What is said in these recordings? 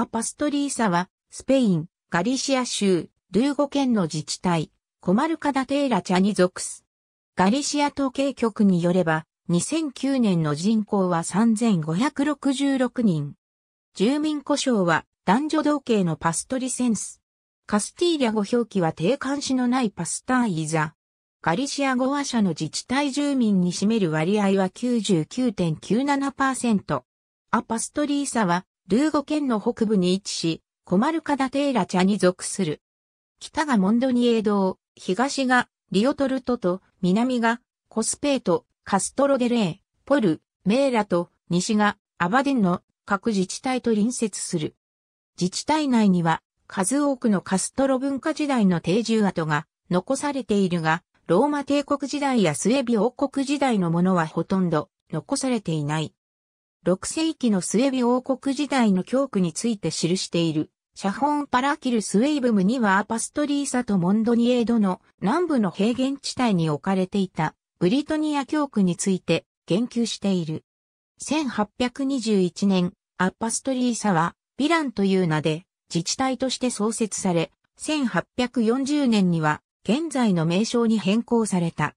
アパストリーサは、スペイン、ガリシア州、ルーゴ県の自治体、コマルカダテーラチャに属す。ガリシア統計局によれば、2009年の人口は3566人。住民故障は男女同系のパストリセンス。カスティーリャ語表記は定冠詞のないパスターイザ。ガリシア語話者の自治体住民に占める割合は99.97%。アパストリーサはルーゴ県の北部に位置し、コマルカダテーラ茶に属する。北がモンドニエを東がリオトルトと、南がコスペート、カストロデレー、ポル、メーラと、西がアバデンの各自治体と隣接する。自治体内には数多くのカストロ文化時代の定住跡が残されているが、ローマ帝国時代やスエビ王国時代のものはほとんど残されていない。6世紀のスウェビ王国時代の教区について記している、シャホンパラキルスウェイブムにはアパストリーサとモンドニエードの南部の平原地帯に置かれていたブリトニア教区について言及している。1821年、アパストリーサはヴィランという名で自治体として創設され、1840年には現在の名称に変更された。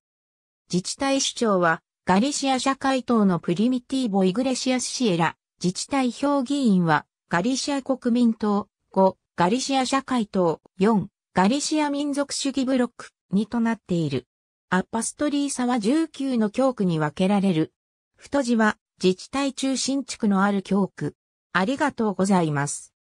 自治体首長はガリシア社会党のプリミティーボ・イグレシアス・シエラ、自治体評議員は、ガリシア国民党、5、ガリシア社会党、4、ガリシア民族主義ブロック、2となっている。アッパストリーサは19の教区に分けられる。太字は自治体中心地区のある教区。ありがとうございます。